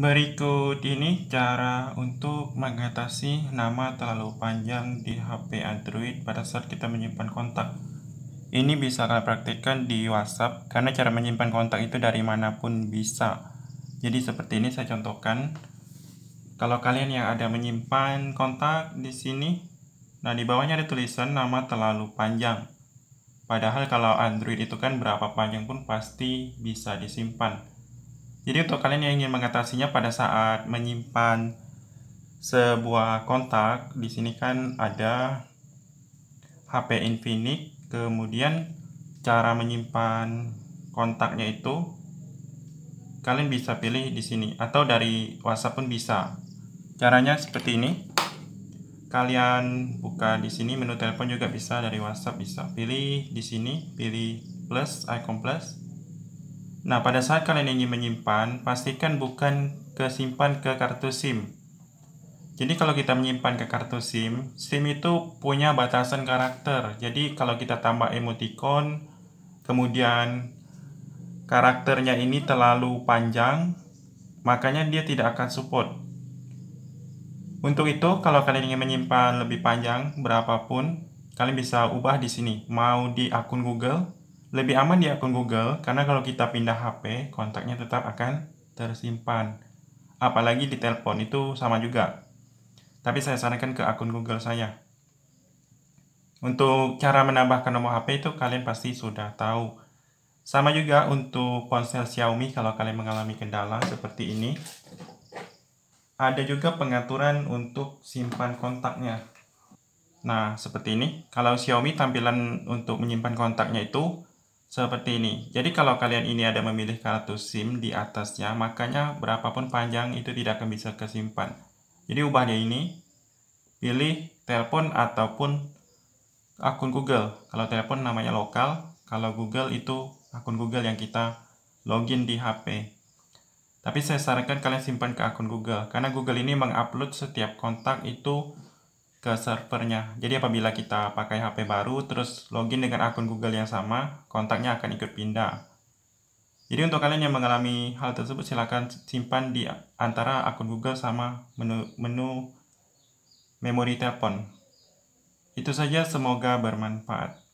Berikut ini cara untuk mengatasi nama terlalu panjang di HP Android pada saat kita menyimpan kontak. Ini bisa kalian praktekkan di WhatsApp karena cara menyimpan kontak itu dari manapun bisa. Jadi seperti ini saya contohkan. Kalau kalian yang ada menyimpan kontak di sini, nah di bawahnya ada tulisan nama terlalu panjang. Padahal kalau Android itu kan berapa panjang pun pasti bisa disimpan. Jadi untuk kalian yang ingin mengatasinya pada saat menyimpan sebuah kontak, di sini kan ada HP Infinix, kemudian cara menyimpan kontaknya itu kalian bisa pilih di sini atau dari WhatsApp pun bisa. Caranya seperti ini. Kalian buka di sini menu telepon juga bisa dari WhatsApp bisa. Pilih di sini, pilih plus icon plus Nah, pada saat kalian ingin menyimpan, pastikan bukan ke simpan ke kartu SIM. Jadi kalau kita menyimpan ke kartu SIM, SIM itu punya batasan karakter. Jadi kalau kita tambah emoticon, kemudian karakternya ini terlalu panjang, makanya dia tidak akan support. Untuk itu, kalau kalian ingin menyimpan lebih panjang berapapun, kalian bisa ubah di sini. Mau di akun Google, lebih aman di ya akun Google karena kalau kita pindah HP, kontaknya tetap akan tersimpan. Apalagi di telepon itu sama juga. Tapi saya sarankan ke akun Google saya. Untuk cara menambahkan nomor HP itu kalian pasti sudah tahu. Sama juga untuk ponsel Xiaomi kalau kalian mengalami kendala seperti ini. Ada juga pengaturan untuk simpan kontaknya. Nah, seperti ini. Kalau Xiaomi tampilan untuk menyimpan kontaknya itu seperti ini. Jadi kalau kalian ini ada memilih kartu SIM di atasnya, makanya berapapun panjang itu tidak akan bisa kesimpan. Jadi ubahnya ini, pilih telepon ataupun akun Google. Kalau telepon namanya lokal, kalau Google itu akun Google yang kita login di HP. Tapi saya sarankan kalian simpan ke akun Google, karena Google ini mengupload setiap kontak itu ke servernya. Jadi apabila kita pakai HP baru, terus login dengan akun Google yang sama, kontaknya akan ikut pindah. Jadi untuk kalian yang mengalami hal tersebut, silakan simpan di antara akun Google sama menu, menu memori telepon. Itu saja, semoga bermanfaat.